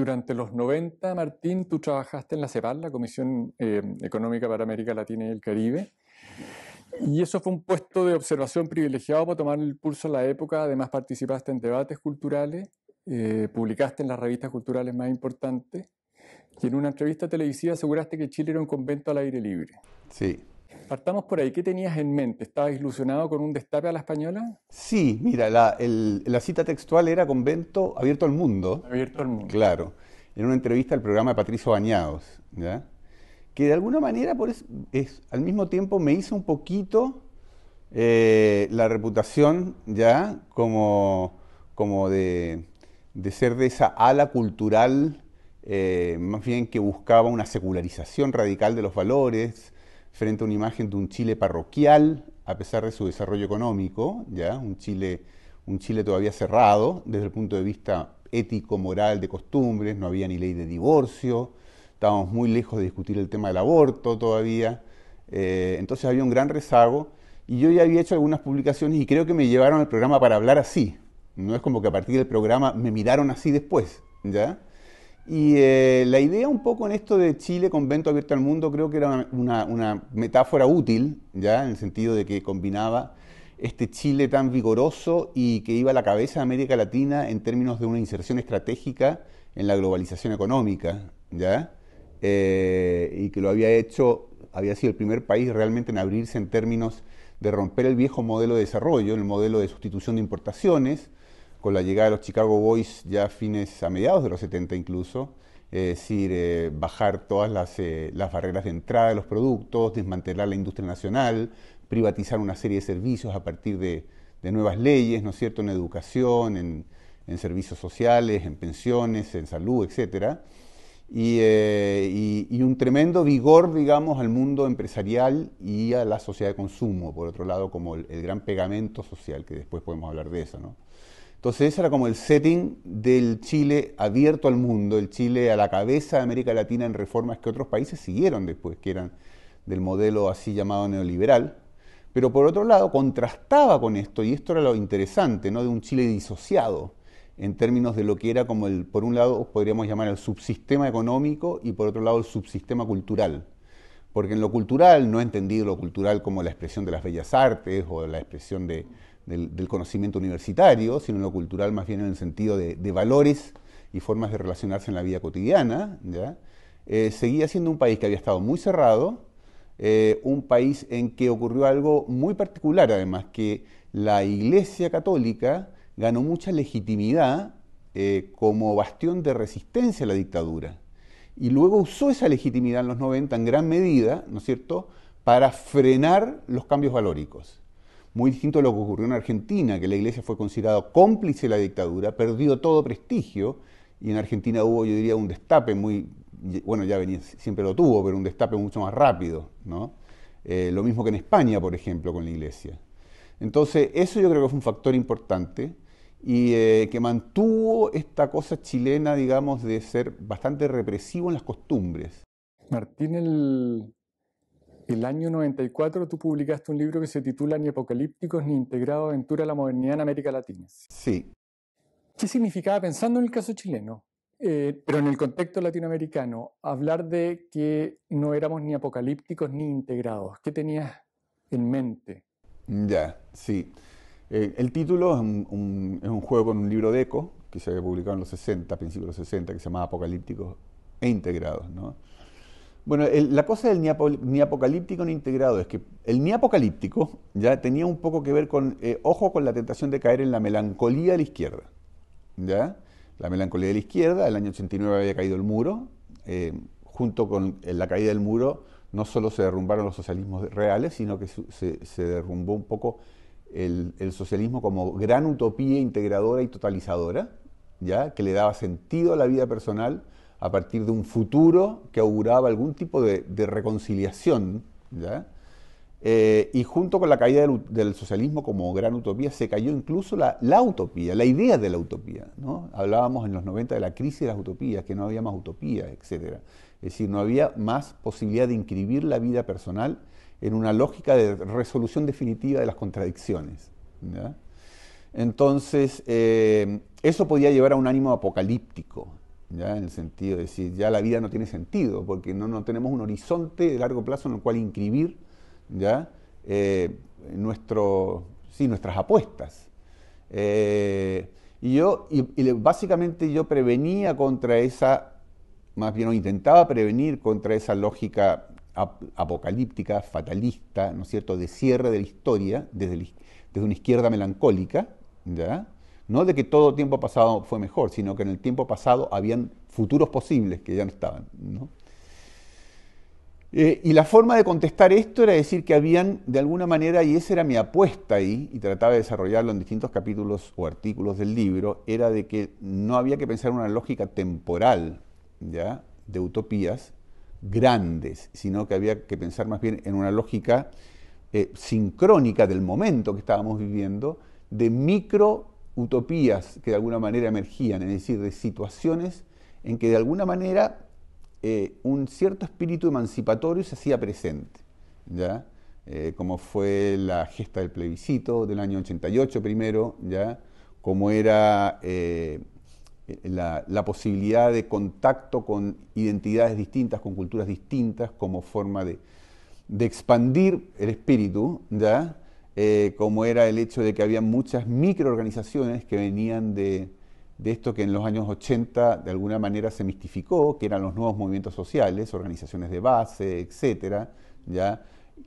Durante los 90, Martín, tú trabajaste en la CEPAL, la Comisión eh, Económica para América Latina y el Caribe. Y eso fue un puesto de observación privilegiado para tomar el pulso en la época. Además, participaste en debates culturales, eh, publicaste en las revistas culturales más importantes y en una entrevista televisiva aseguraste que Chile era un convento al aire libre. Sí. Partamos por ahí. ¿Qué tenías en mente? ¿Estabas ilusionado con un destape a la española? Sí, mira, la, cita textual era convento abierto al mundo. Abierto al mundo. Claro. En una entrevista al programa de Patricio Bañados, que de alguna manera al mismo tiempo me hizo un poquito eh, la reputación ya como, de, ser de esa ala cultural, eh, más bien que buscaba una secularización radical de los valores, frente a una imagen de un Chile parroquial, a pesar de su desarrollo económico, ¿ya? Un, Chile, un Chile todavía cerrado desde el punto de vista ético, moral, de costumbres, no había ni ley de divorcio, estábamos muy lejos de discutir el tema del aborto todavía, eh, entonces había un gran rezago y yo ya había hecho algunas publicaciones y creo que me llevaron al programa para hablar así, no es como que a partir del programa me miraron así después, ¿ya? Y eh, la idea un poco en esto de Chile, convento abierto al mundo, creo que era una, metáfora útil, ¿ya? en el sentido de que combinaba este Chile tan vigoroso y que iba a la cabeza de América Latina en términos de una inserción estratégica en la globalización económica, eh, y que lo había hecho, había sido el primer país realmente en abrirse en términos de romper el viejo modelo de desarrollo, el modelo de sustitución de importaciones, con la llegada de los Chicago Boys ya a fines, a mediados de los 70 incluso, es decir, eh, bajar todas eh, las, barreras de entrada de los productos, desmantelar la industria nacional, privatizar una serie de servicios a partir de, nuevas leyes, ¿no es cierto?, en educación, en, servicios sociales, en pensiones, en salud, etc. Eh, y, un tremendo vigor, digamos, al mundo empresarial y a la sociedad de consumo, por otro lado, como el gran pegamento social, que después podemos hablar de eso, ¿no? Entonces ese era como el setting del Chile abierto al mundo, el Chile a la cabeza de América Latina en reformas que otros países siguieron después, que eran del modelo así llamado neoliberal. Pero por otro lado, contrastaba con esto, y esto era lo interesante, ¿no? de un Chile disociado en términos de lo que era como el, por un lado, podríamos llamar el subsistema económico y por otro lado el subsistema cultural. Porque en lo cultural no he entendido lo cultural como la expresión de las bellas artes o la expresión de, del, conocimiento universitario, sino en lo cultural más bien en el sentido de, valores y formas de relacionarse en la vida cotidiana, eh, seguía siendo un país que había estado muy cerrado, eh, un país en que ocurrió algo muy particular además, que la Iglesia Católica ganó mucha legitimidad eh, como bastión de resistencia a la dictadura. Y luego usó esa legitimidad en los 90 en gran medida, ¿no es cierto?, para frenar los cambios valóricos muy distinto a lo que ocurrió en Argentina, que la iglesia fue considerada cómplice de la dictadura, perdió todo prestigio, y en Argentina hubo, yo diría, un destape muy, bueno, ya venía, siempre lo tuvo, pero un destape mucho más rápido, ¿no? Eh, lo mismo que en España, por ejemplo, con la iglesia. Entonces, eso yo creo que fue un factor importante y eh, que mantuvo esta cosa chilena, digamos, de ser bastante represivo en las costumbres. Martín, el, el año 94 tú publicaste un libro que se titula Ni Apocalípticos ni Integrados, Aventura a la Modernidad en América Latina. Sí. ¿Qué significaba, pensando en el caso chileno, eh, pero en el contexto latinoamericano, hablar de que no éramos ni apocalípticos ni integrados? ¿Qué tenías en mente? Ya, sí. Eh, el título es un, juego con un libro de eco que se había publicado en los 60, principios de los 60, que se llamaba Apocalípticos e Integrados, ¿no? Bueno, la cosa del ni apocalíptico ni integrado es que el ni apocalíptico ya tenía un poco que ver con, eh, ojo con la tentación de caer en la melancolía de la izquierda. ¿ya? La melancolía de la izquierda, el año 89 había caído el muro, eh, junto con eh, la caída del muro no solo se derrumbaron los socialismos reales, sino que se, derrumbó un poco el, el, socialismo como gran utopía integradora y totalizadora, ¿ya? que le daba sentido a la vida personal a partir de un futuro que auguraba algún tipo de, reconciliación. Eh, y junto con la caída del, socialismo como gran utopía, se cayó incluso la, utopía, la idea de la utopía. Hablábamos en los 90 de la crisis de las utopías, que no había más utopía, etc. Es decir, no había más posibilidad de inscribir la vida personal en una lógica de resolución definitiva de las contradicciones. Entonces, eh, eso podía llevar a un ánimo apocalíptico, ya en el sentido de decir, ya la vida no tiene sentido, porque no, tenemos un horizonte de largo plazo en el cual inscribir ya eh, sí, nuestras apuestas. Eh, y yo, básicamente yo prevenía contra esa, más bien, o intentaba prevenir contra esa lógica apocalíptica, fatalista, ¿no es cierto?, de cierre de la historia, desde, desde una izquierda melancólica, ¿ya? No de que todo tiempo pasado fue mejor, sino que en el tiempo pasado habían futuros posibles que ya no estaban. Eh, y la forma de contestar esto era decir que habían, de alguna manera, y esa era mi apuesta ahí, y trataba de desarrollarlo en distintos capítulos o artículos del libro, era de que no había que pensar en una lógica temporal ¿ya? de utopías grandes, sino que había que pensar más bien en una lógica eh, sincrónica del momento que estábamos viviendo, de micro utopías que de alguna manera emergían, es decir, de situaciones en que de alguna manera eh, un cierto espíritu emancipatorio se hacía presente, ¿ya? Eh, como fue la gesta del plebiscito del año 88 primero, ¿ya? como era eh, la, posibilidad de contacto con identidades distintas, con culturas distintas, como forma de, de expandir el espíritu, ¿ya? Eh, como era el hecho de que había muchas microorganizaciones que venían de, esto que en los años 80 de alguna manera se mistificó, que eran los nuevos movimientos sociales, organizaciones de base, etcétera, ¿ya?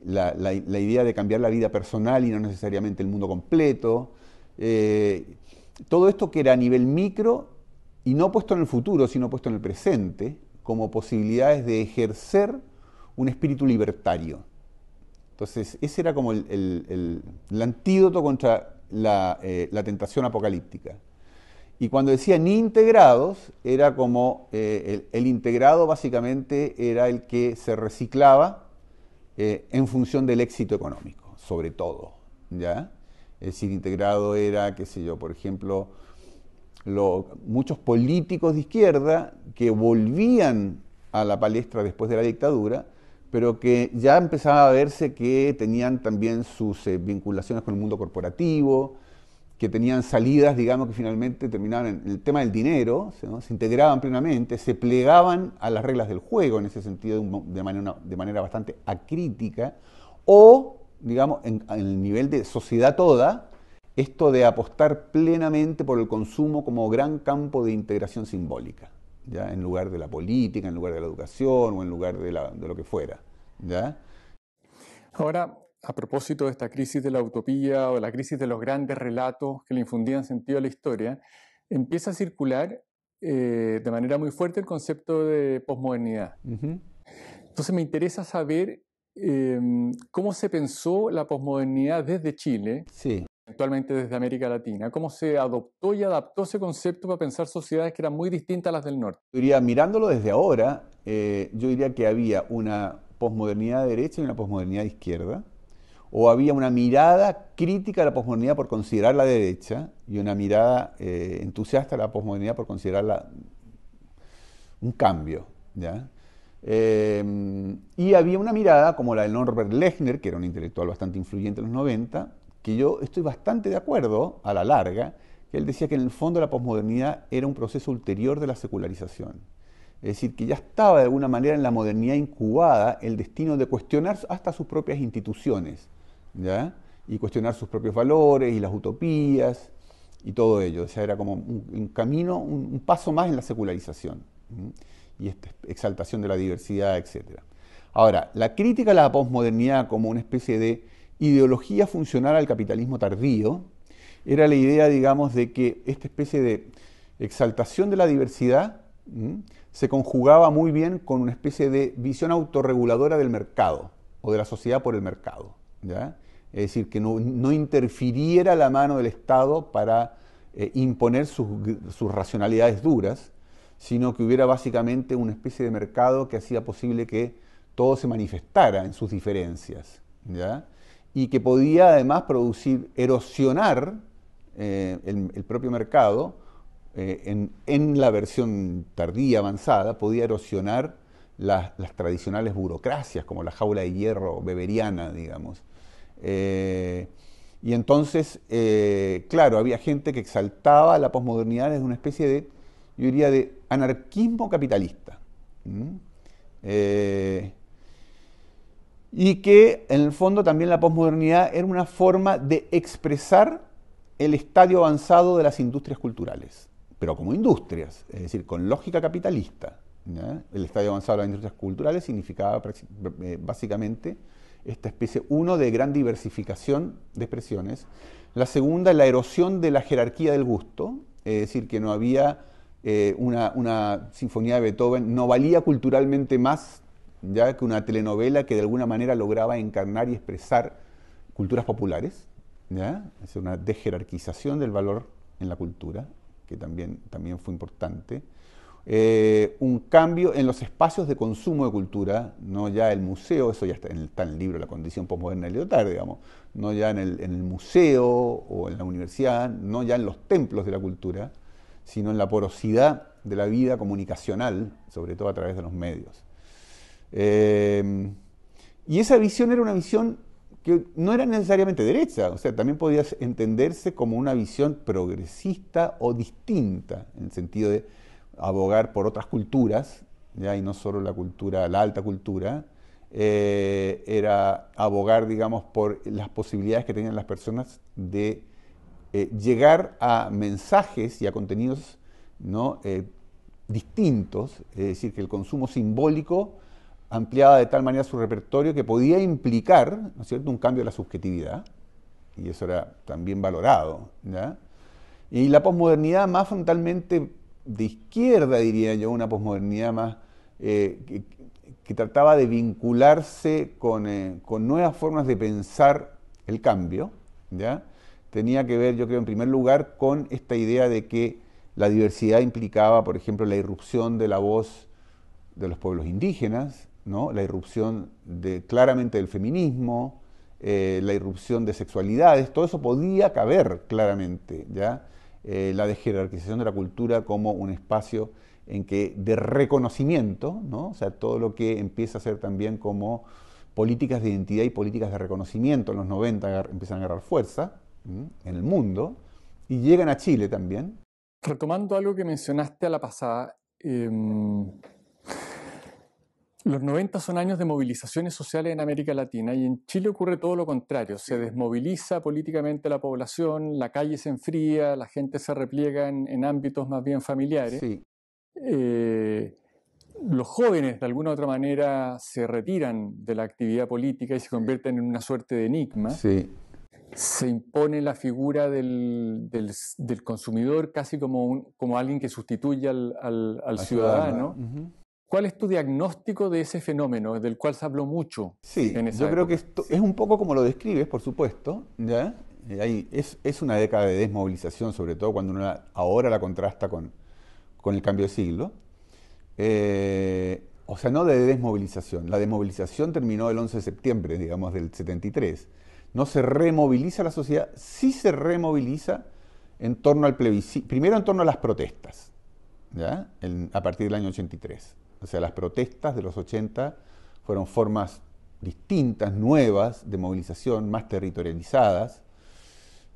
La, idea de cambiar la vida personal y no necesariamente el mundo completo. Eh, todo esto que era a nivel micro y no puesto en el futuro, sino puesto en el presente, como posibilidades de ejercer un espíritu libertario. Entonces, ese era como el, antídoto contra eh, la, tentación apocalíptica. Y cuando decían integrados, era como eh, el, integrado básicamente era el que se reciclaba eh, en función del éxito económico, sobre todo. ¿ya? Es decir, integrado era, qué sé yo, por ejemplo, muchos políticos de izquierda que volvían a la palestra después de la dictadura pero que ya empezaba a verse que tenían también sus eh, vinculaciones con el mundo corporativo, que tenían salidas, digamos, que finalmente terminaban en el tema del dinero, se integraban plenamente, se plegaban a las reglas del juego en ese sentido de, manera, bastante acrítica, o, digamos, en el nivel de sociedad toda, esto de apostar plenamente por el consumo como gran campo de integración simbólica. ¿ya? en lugar de la política, en lugar de la educación o en lugar de, lo que fuera. ¿ya? Ahora, a propósito de esta crisis de la utopía o la crisis de los grandes relatos que le infundían sentido a la historia, empieza a circular eh, de manera muy fuerte el concepto de posmodernidad. Entonces me interesa saber em, cómo se pensó la posmodernidad desde Chile. Sí. Actualmente desde América Latina, cómo se adoptó y adaptó ese concepto para pensar sociedades que eran muy distintas a las del norte. Yo diría, mirándolo desde ahora, eh, yo diría que había una posmodernidad de derecha y una posmodernidad de izquierda, o había una mirada crítica a la posmodernidad por considerar la derecha y una mirada eh, entusiasta a la posmodernidad por considerarla un cambio. Em, y había una mirada como la de Norbert Lechner, que era un intelectual bastante influyente en los 90, que yo estoy bastante de acuerdo a la larga, que él decía que en el fondo la posmodernidad era un proceso ulterior de la secularización. Es decir, que ya estaba de alguna manera en la modernidad incubada el destino de cuestionar hasta sus propias instituciones, ¿ya? y cuestionar sus propios valores y las utopías y todo ello. O sea, era como un, camino, un, paso más en la secularización y esta exaltación de la diversidad, etc. Ahora, la crítica a la posmodernidad como una especie de ideología funcional al capitalismo tardío era la idea, digamos, de que esta especie de exaltación de la diversidad se conjugaba muy bien con una especie de visión autorreguladora del mercado o de la sociedad por el mercado. Es decir, que no, interfiriera la mano del Estado para eh, imponer sus, racionalidades duras, sino que hubiera básicamente una especie de mercado que hacía posible que todo se manifestara en sus diferencias y que podía además producir, erosionar eh, el, propio mercado eh, en, la versión tardía, avanzada, podía erosionar las, tradicionales burocracias, como la jaula de hierro beberiana, digamos. Eh, y entonces, claro, había gente que exaltaba la posmodernidad desde una especie de, yo diría, de anarquismo capitalista y que en el fondo también la posmodernidad era una forma de expresar el estadio avanzado de las industrias culturales, pero como industrias, es decir, con lógica capitalista. El estadio avanzado de las industrias culturales significaba eh, básicamente esta especie, uno, de gran diversificación de expresiones, la segunda, la erosión de la jerarquía del gusto, es decir, que no había eh, una, una sinfonía de Beethoven, no valía culturalmente más ya que una telenovela que de alguna manera lograba encarnar y expresar culturas populares, es una desjerarquización del valor en la cultura, que también, también fue importante. Eh, un cambio en los espacios de consumo de cultura, no ya el museo, eso ya está en el, libro La condición postmoderna de leotard, digamos, no ya en el, museo o en la universidad, no ya en los templos de la cultura, sino en la porosidad de la vida comunicacional, sobre todo a través de los medios. Em, y esa visión era una visión que no era necesariamente derecha, o sea, también podía entenderse como una visión progresista o distinta, en el sentido de abogar por otras culturas, ¿ya? y no solo la cultura, la alta cultura, eh, era abogar, digamos, por las posibilidades que tenían las personas de eh, llegar a mensajes y a contenidos ¿no? Eh, distintos, es decir, que el consumo simbólico ampliaba de tal manera su repertorio que podía implicar, ¿no es cierto?, un cambio de la subjetividad, y eso era también valorado, Y la posmodernidad más frontalmente de izquierda, diría yo, una posmodernidad más eh, que, trataba de vincularse eh, con, nuevas formas de pensar el cambio, tenía que ver, yo creo, en primer lugar con esta idea de que la diversidad implicaba, por ejemplo, la irrupción de la voz de los pueblos indígenas, la irrupción de, claramente del feminismo, eh, la irrupción de sexualidades, todo eso podía caber claramente, ¿ya? Eh, la desjerarquización de la cultura como un espacio en que de reconocimiento, ¿no? o sea, todo lo que empieza a ser también como políticas de identidad y políticas de reconocimiento en los 90 empiezan a agarrar fuerza en el mundo y llegan a Chile también. Retomando algo que mencionaste a la pasada, em, los 90 son años de movilizaciones sociales en América Latina y en Chile ocurre todo lo contrario. Se desmoviliza políticamente la población, la calle se enfría, la gente se repliega en, ámbitos más bien familiares. Eh, los jóvenes de alguna u otra manera se retiran de la actividad política y se convierten en una suerte de enigma. Se impone la figura del, consumidor casi como, alguien que sustituye al, ciudadano. ¿Cuál es tu diagnóstico de ese fenómeno del cual se habló mucho? Sí, en esa yo creo que esto es un poco como lo describes, por supuesto. ¿ya? es, una década de desmovilización, sobre todo cuando uno ahora la contrasta con, el cambio de siglo. Eh, o sea, no de desmovilización. La desmovilización terminó el 11 de septiembre, digamos, del 73. No se removiliza la sociedad, sí se removiliza en torno al plebiscito, primero en torno a las protestas, ¿ya? a partir del año 83. O sea, las protestas de los 80 fueron formas distintas, nuevas de movilización, más territorializadas,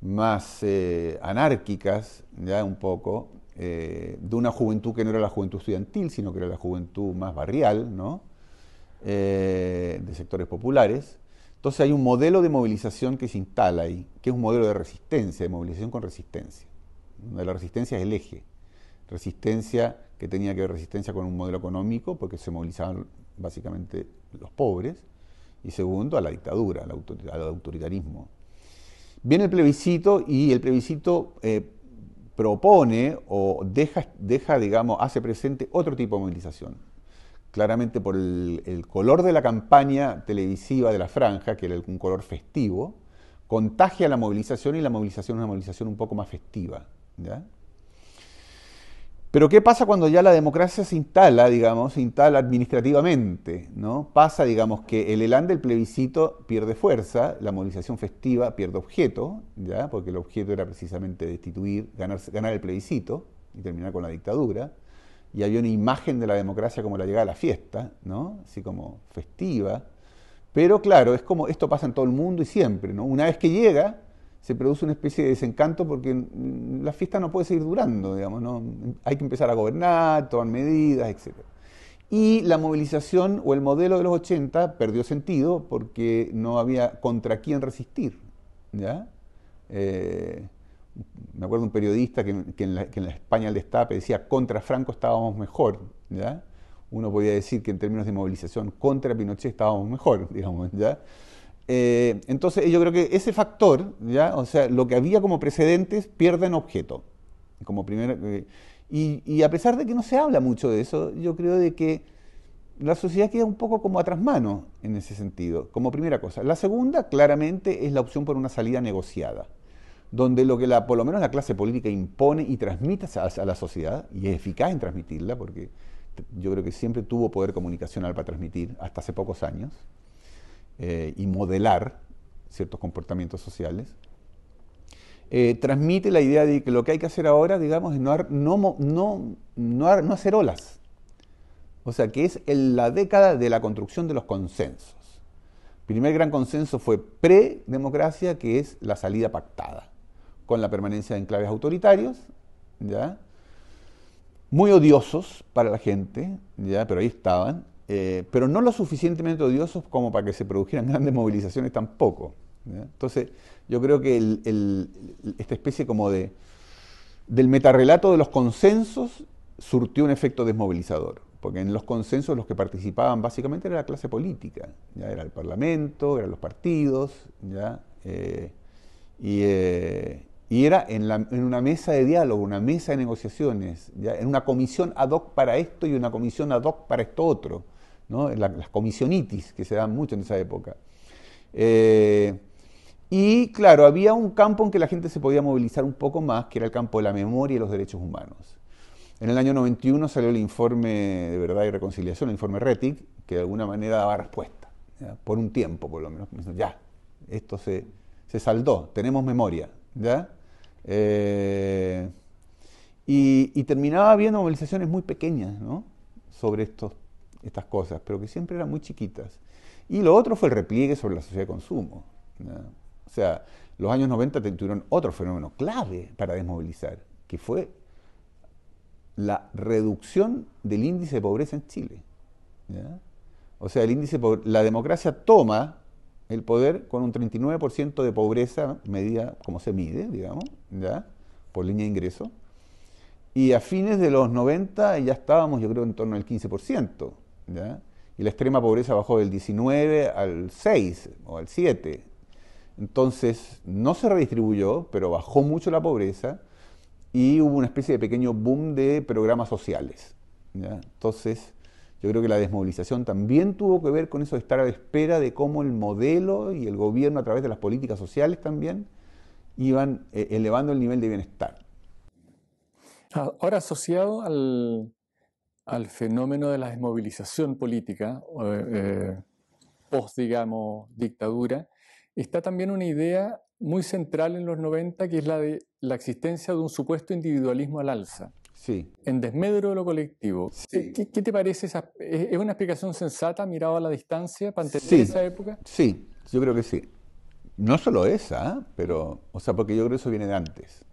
más eh, anárquicas, ya un poco, eh, de una juventud que no era la juventud estudiantil, sino que era la juventud más barrial, ¿no? Eh, de sectores populares. Entonces hay un modelo de movilización que se instala ahí, que es un modelo de resistencia, de movilización con resistencia, donde la resistencia es el eje. Resistencia que tenía que ver resistencia con un modelo económico, porque se movilizaban básicamente los pobres, y segundo, a la dictadura, al, autoritarismo. Viene el plebiscito y el plebiscito eh, propone o deja, deja, digamos, hace presente otro tipo de movilización. Claramente por el, el, color de la campaña televisiva de la franja, que era un color festivo, contagia la movilización y la movilización es una movilización un poco más festiva. ¿ya? Pero ¿qué pasa cuando ya la democracia se instala, digamos, se instala administrativamente? ¿no? Pasa, digamos, que el elán del plebiscito pierde fuerza, la movilización festiva pierde objeto, ¿ya? porque el objeto era precisamente destituir, ganar, ganar el plebiscito y terminar con la dictadura. Y había una imagen de la democracia como la llegada a la fiesta, ¿no? así como festiva. Pero claro, es como esto pasa en todo el mundo y siempre. ¿no? Una vez que llega, se produce una especie de desencanto porque la fiesta no puede seguir durando, digamos, ¿no? hay que empezar a gobernar, tomar medidas, etc. Y la movilización o el modelo de los 80 perdió sentido porque no había contra quién resistir. ¿ya? Eh, me acuerdo de un periodista que, en la, España del Destape decía contra Franco estábamos mejor. ¿ya? Uno podía decir que en términos de movilización contra Pinochet estábamos mejor, digamos, ¿ya? Eh, entonces yo creo que ese factor, o sea, lo que había como precedentes pierden objeto. Como eh, y, a pesar de que no se habla mucho de eso, yo creo de que la sociedad queda un poco como atrás mano en ese sentido, como primera cosa. La segunda, claramente, es la opción por una salida negociada, donde lo que por lo menos la clase política impone y transmite a la sociedad, y es eficaz en transmitirla, porque yo creo que siempre tuvo poder comunicacional para transmitir hasta hace pocos años, eh, y modelar ciertos comportamientos sociales, eh, transmite la idea de que lo que hay que hacer ahora, digamos, es no, no, no, no, no hacer olas. O sea, que es en la década de la construcción de los consensos. Primer gran consenso fue pre-democracia, que es la salida pactada, con la permanencia de enclaves autoritarios, ¿ya? muy odiosos para la gente, ¿ya? pero ahí estaban, eh, pero no lo suficientemente odiosos como para que se produjeran grandes movilizaciones tampoco. Entonces, yo creo que esta especie como de del metarrelato de los consensos surtió un efecto desmovilizador, porque en los consensos los que participaban básicamente era la clase política, ya era el Parlamento, eran los partidos, eh, eh, y, era en, en, una mesa de diálogo, una mesa de negociaciones, en una comisión ad hoc para esto y una comisión ad hoc para esto otro las comisionitis que se dan mucho en esa época. Eh, y claro, había un campo en que la gente se podía movilizar un poco más, que era el campo de la memoria y los derechos humanos. En el año 91 salió el informe de verdad y reconciliación, el informe RETIC, que de alguna manera daba respuesta, por un tiempo por lo menos. Ya, esto se, saldó, tenemos memoria. ¿ya? Eh, y, terminaba habiendo movilizaciones muy pequeñas sobre estos estas cosas, pero que siempre eran muy chiquitas. Y lo otro fue el repliegue sobre la sociedad de consumo. O sea, los años 90 tuvieron otro fenómeno clave para desmovilizar, que fue la reducción del índice de pobreza en Chile. O sea, el índice la democracia toma el poder con un 39% de pobreza, medida como se mide, digamos, ¿ya? por línea de ingreso. Y a fines de los 90 ya estábamos, yo creo, en torno al 15% y la extrema pobreza bajó del 19 al 6 o al 7. Entonces, no se redistribuyó, pero bajó mucho la pobreza y hubo una especie de pequeño boom de programas sociales. Entonces, yo creo que la desmovilización también tuvo que ver con eso de estar a la espera de cómo el modelo y el gobierno a través de las políticas sociales también iban eh, elevando el nivel de bienestar. Ah, ahora asociado al, al fenómeno de la desmovilización política, eh, post, digamos, dictadura, está también una idea muy central en los 90, que es la de la existencia de un supuesto individualismo al alza. Sí. En desmedro de lo colectivo. ¿Qué, te parece? Esa, ¿Es una explicación sensata mirada a la distancia para entender esa época? Sí, yo creo que sí. No solo esa, ¿eh? pero, o sea, porque yo creo que eso viene de antes.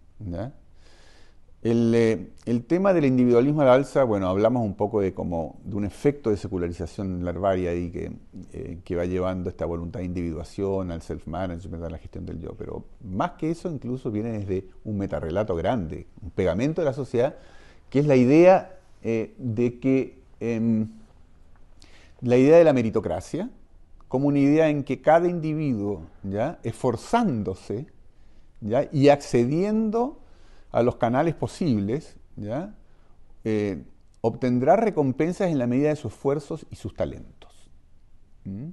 Eh, el, tema del individualismo al alza, bueno, hablamos un poco de como de un efecto de secularización larvaria ahí que, eh, que va llevando esta voluntad de individuación, al self-management, a la gestión del yo, pero más que eso incluso viene desde un metarrelato grande, un pegamento de la sociedad, que es la idea eh, de que em, la idea de la meritocracia, como una idea en que cada individuo, ¿ya? esforzándose ¿ya? y accediendo a los canales posibles, ¿ya? Eh, obtendrá recompensas en la medida de sus esfuerzos y sus talentos. ¿Mm?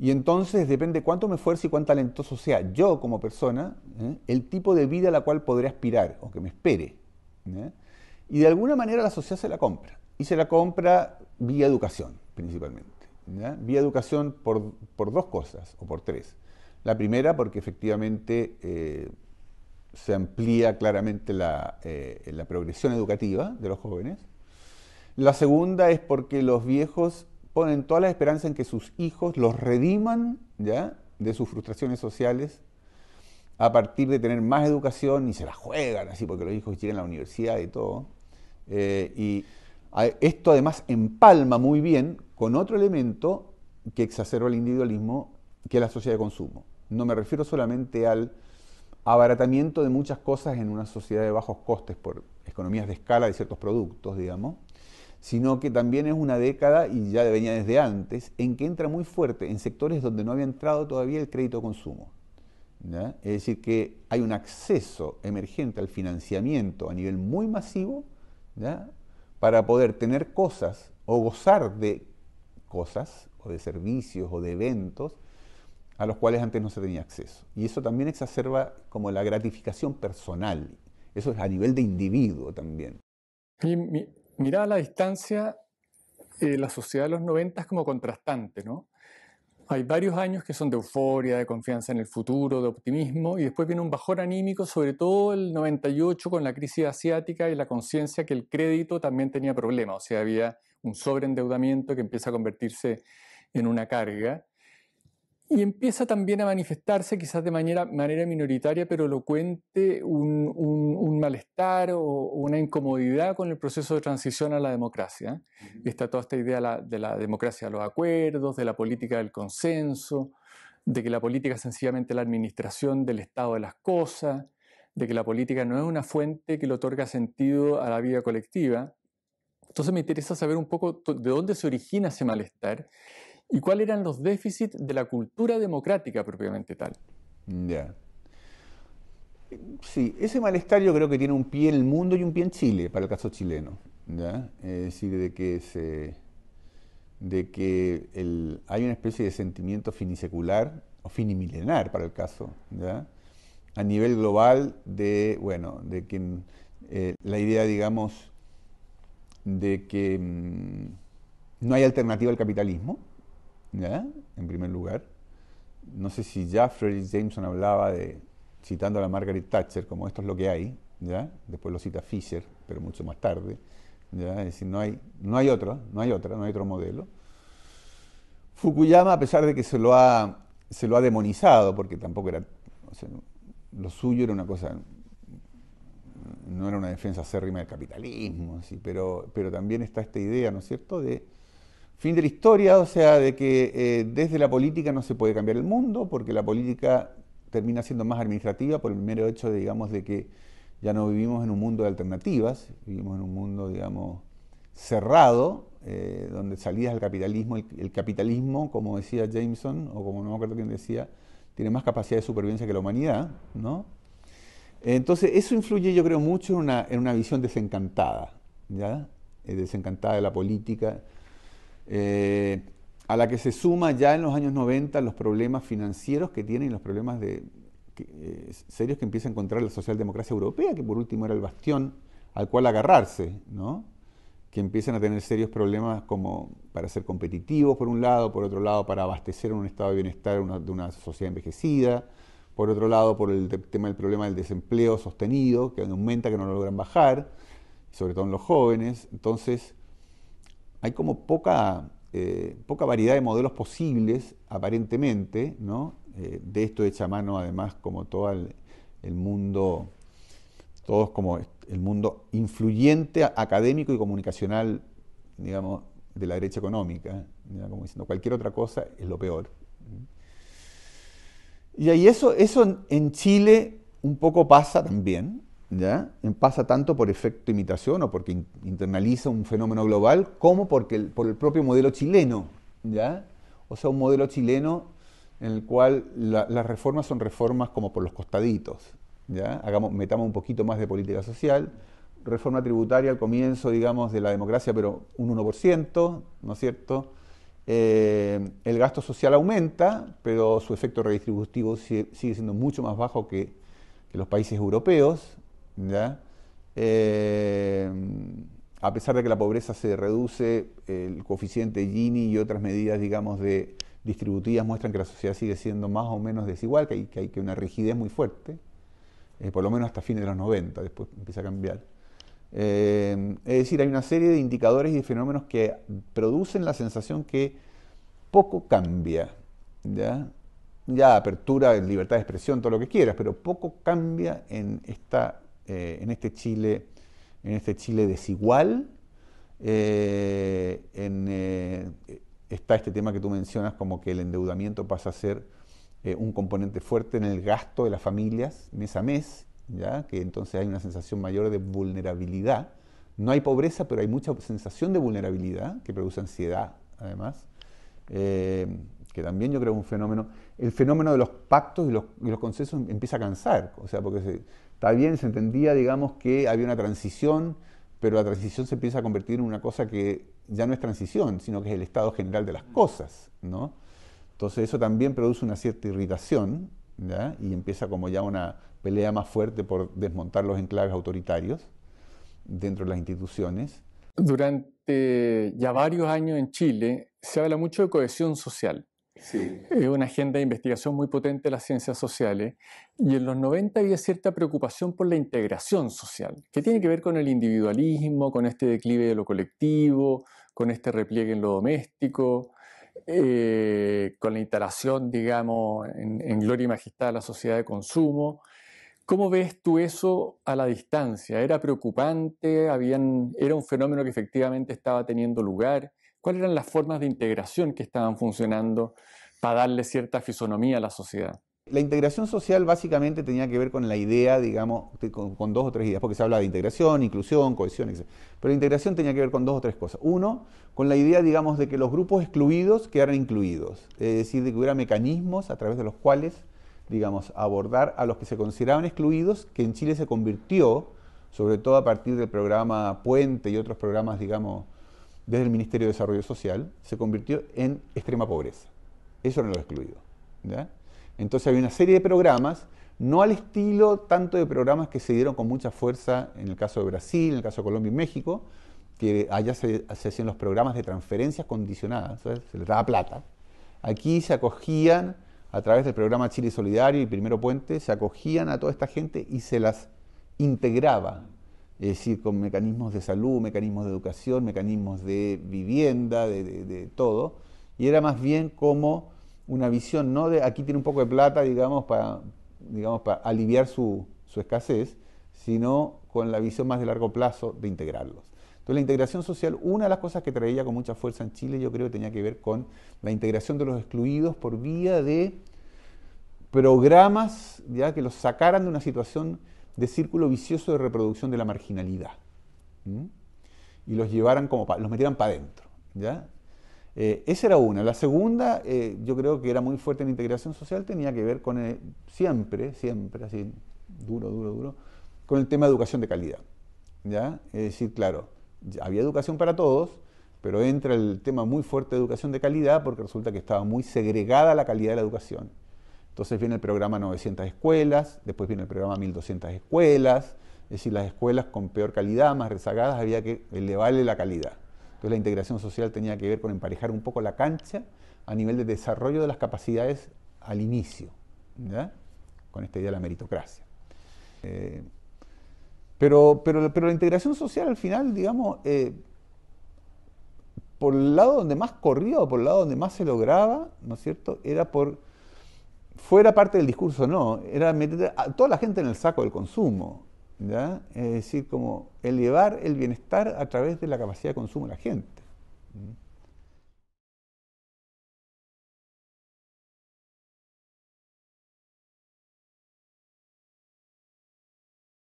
Y entonces depende cuánto me esfuerzo y cuán talentoso sea yo como persona, ¿eh? el tipo de vida a la cual podré aspirar o que me espere. Y de alguna manera la sociedad se la compra. Y se la compra vía educación, principalmente. Vía educación por, por, dos cosas o por tres. La primera, porque efectivamente eh, se amplía claramente eh, la, progresión educativa de los jóvenes. La segunda es porque los viejos ponen toda la esperanza en que sus hijos los rediman ¿ya? de sus frustraciones sociales a partir de tener más educación y se la juegan así porque los hijos llegan a la universidad y todo. Eh, y esto además empalma muy bien con otro elemento que exacerba el individualismo, que es la sociedad de consumo. No me refiero solamente al abaratamiento de muchas cosas en una sociedad de bajos costes por economías de escala de ciertos productos, digamos, sino que también es una década, y ya venía desde antes, en que entra muy fuerte en sectores donde no había entrado todavía el crédito consumo. Es decir, que hay un acceso emergente al financiamiento a nivel muy masivo para poder tener cosas o gozar de cosas o de servicios o de eventos a los cuales antes no se tenía acceso. Y eso también exacerba como la gratificación personal. Eso es a nivel de individuo también. Y a la distancia, eh, la sociedad de los 90 es como contrastante, ¿no? Hay varios años que son de euforia, de confianza en el futuro, de optimismo, y después viene un bajón anímico, sobre todo el 98 con la crisis asiática y la conciencia que el crédito también tenía problemas, o sea, había un sobreendeudamiento que empieza a convertirse en una carga y empieza también a manifestarse, quizás de manera, minoritaria, pero elocuente, un, un, malestar o, una incomodidad con el proceso de transición a la democracia. Y está toda esta idea la, de la democracia de los acuerdos, de la política del consenso, de que la política es sencillamente la administración del estado de las cosas, de que la política no es una fuente que le otorga sentido a la vida colectiva. Entonces me interesa saber un poco de dónde se origina ese malestar y cuáles eran los déficits de la cultura democrática propiamente tal. Sí, ese malestar yo creo que tiene un pie en el mundo y un pie en Chile, para el caso chileno. Es decir, de que, de que hay una especie de sentimiento finisecular o finimilenar para el caso, a nivel global de, bueno, de que eh, la idea, digamos, de que mm, no hay alternativa al capitalismo, en primer lugar. No sé si ya Frederick Jameson hablaba de, citando a la Margaret Thatcher, como esto es lo que hay, ¿ya? Después lo cita Fisher, pero mucho más tarde, Es decir, no hay, no hay otro, no hay otra, no hay otro modelo. Fukuyama, a pesar de que se lo ha, demonizado, porque tampoco era, lo suyo era una cosa no era una defensa acérrima del capitalismo, pero, pero también está esta idea, ¿no es cierto?, de Fin de la historia, o sea, de que eh, desde la política no se puede cambiar el mundo, porque la política termina siendo más administrativa por el mero hecho, de, digamos, de que ya no vivimos en un mundo de alternativas, vivimos en un mundo, digamos, cerrado, eh, donde salidas al capitalismo, el, capitalismo, como decía Jameson, o como no me acuerdo quién decía, tiene más capacidad de supervivencia que la humanidad, ¿no? Entonces, eso influye, yo creo, mucho en una, visión desencantada, ¿ya? Eh, desencantada de la política, eh, a la que se suma ya en los años 90 los problemas financieros que tienen y los problemas de, eh, serios que empieza a encontrar la socialdemocracia europea, que por último era el bastión al cual agarrarse, ¿no? que empiezan a tener serios problemas como para ser competitivos por un lado, por otro lado para abastecer un estado de bienestar de una sociedad envejecida, por otro lado por el tema del problema del desempleo sostenido, que aumenta, que no lo logran bajar, sobre todo en los jóvenes. Entonces, hay como poca, eh, poca variedad de modelos posibles, aparentemente, ¿no? Eh, de esto echa mano además como todo el, mundo, todos como el mundo influyente, académico y comunicacional, digamos, de la derecha económica, como diciendo cualquier otra cosa es lo peor. Y ahí eso, eso en Chile un poco pasa también, ¿ya? pasa tanto por efecto imitación o porque internaliza un fenómeno global como porque por el propio modelo chileno. O sea, un modelo chileno en el cual las reformas son reformas como por los costaditos. metamos un poquito más de política social, reforma tributaria al comienzo, digamos, de la democracia, pero un 1%, ¿no es cierto? Eh, el gasto social aumenta, pero su efecto redistributivo sigue siendo mucho más bajo que los países europeos, eh, a pesar de que la pobreza se reduce, el coeficiente Gini y otras medidas, digamos, de distributivas muestran que la sociedad sigue siendo más o menos desigual, que hay, que, una rigidez muy fuerte, eh, por lo menos hasta fines de los 90, después empieza a cambiar. Eh, es decir, hay una serie de indicadores y de fenómenos que producen la sensación que poco cambia, ¿ya? ya apertura, libertad de expresión, todo lo que quieras, pero poco cambia en esta eh, en, este Chile, en este Chile desigual. Eh, eh, está este tema que tú mencionas como que el endeudamiento pasa a ser un componente fuerte en el gasto de las familias mes a mes, ¿ya? que entonces hay una sensación mayor de vulnerabilidad. No hay pobreza, pero hay mucha sensación de vulnerabilidad que produce ansiedad, además que también yo creo es un fenómeno, el fenómeno de los pactos y los, y consensos empieza a cansar, o sea, porque Está bien, se entendía, digamos, que había una transición, pero la transición se empieza a convertir en una cosa que ya no es transición, sino que es el estado general de las mm. cosas, ¿no? Entonces eso también produce una cierta irritación y empieza como ya una pelea más fuerte por desmontar los enclaves autoritarios dentro de las instituciones. Durante ya varios años en Chile se habla mucho de cohesión social. Es una agenda de investigación muy potente de las ciencias sociales. Y en los 90 había cierta preocupación por la integración social, que tiene que ver con el individualismo, con este declive de lo colectivo, con este repliegue en lo doméstico, eh, con la instalación, digamos, en, en gloria y majestad de la sociedad de consumo. ¿Cómo ves tú eso a la distancia? ¿Era preocupante? ¿Habían, ¿Era un fenómeno que efectivamente estaba teniendo lugar? cuáles eran las formas de integración que estaban funcionando para darle cierta fisonomía a la sociedad. La integración social básicamente tenía que ver con la idea, digamos, con, dos o tres ideas, porque se habla de integración, inclusión, cohesión, etc. Pero la integración tenía que ver con dos o tres cosas. Uno, con la idea, digamos, de que los grupos excluidos quedaran incluidos, es decir, de que hubiera mecanismos a través de los cuales, digamos, abordar a los que se consideraban excluidos, que en Chile se convirtió, sobre todo a partir del programa Puente y otros programas, digamos, desde el Ministerio de Desarrollo Social, se convirtió en extrema pobreza. Eso no lo excluido. Entonces había una serie de programas, no al estilo tanto de programas que se dieron con mucha fuerza en el caso de Brasil, en el caso de Colombia y México, que allá se, hacían los programas de transferencias condicionadas, se les daba plata. Aquí se acogían, a través del programa Chile Solidario y Primero Puente, se acogían a toda esta gente y se las integraba es decir, con mecanismos de salud, mecanismos de educación, mecanismos de vivienda, de, todo, y era más bien como una visión, no de aquí tiene un poco de plata, digamos, para, digamos, para aliviar su, escasez, sino con la visión más de largo plazo de integrarlos. Entonces la integración social, una de las cosas que traía con mucha fuerza en Chile, yo creo que tenía que ver con la integración de los excluidos por vía de programas ya que los sacaran de una situación de círculo vicioso de reproducción de la marginalidad. Y los llevaran como, los metieran para adentro. Eh, esa era una. La segunda, eh, yo creo que era muy fuerte en la integración social, tenía que ver con, eh, siempre, siempre, así, duro, duro, duro, con el tema de educación de calidad. ¿ya? Es decir, claro, había educación para todos, pero entra el tema muy fuerte de educación de calidad porque resulta que estaba muy segregada la calidad de la educación. Entonces viene el programa 900 escuelas, después viene el programa 1200 escuelas, es decir, las escuelas con peor calidad, más rezagadas, había que elevarle la calidad. Entonces la integración social tenía que ver con emparejar un poco la cancha a nivel de desarrollo de las capacidades al inicio, con esta idea de la meritocracia. Eh, pero, pero, pero, la integración social al final, digamos, eh, por el lado donde más corría o por el lado donde más se lograba, ¿no es cierto?, era por fuera parte del discurso no, era meter a toda la gente en el saco del consumo. ¿ya? Es decir, como elevar el bienestar a través de la capacidad de consumo de la gente.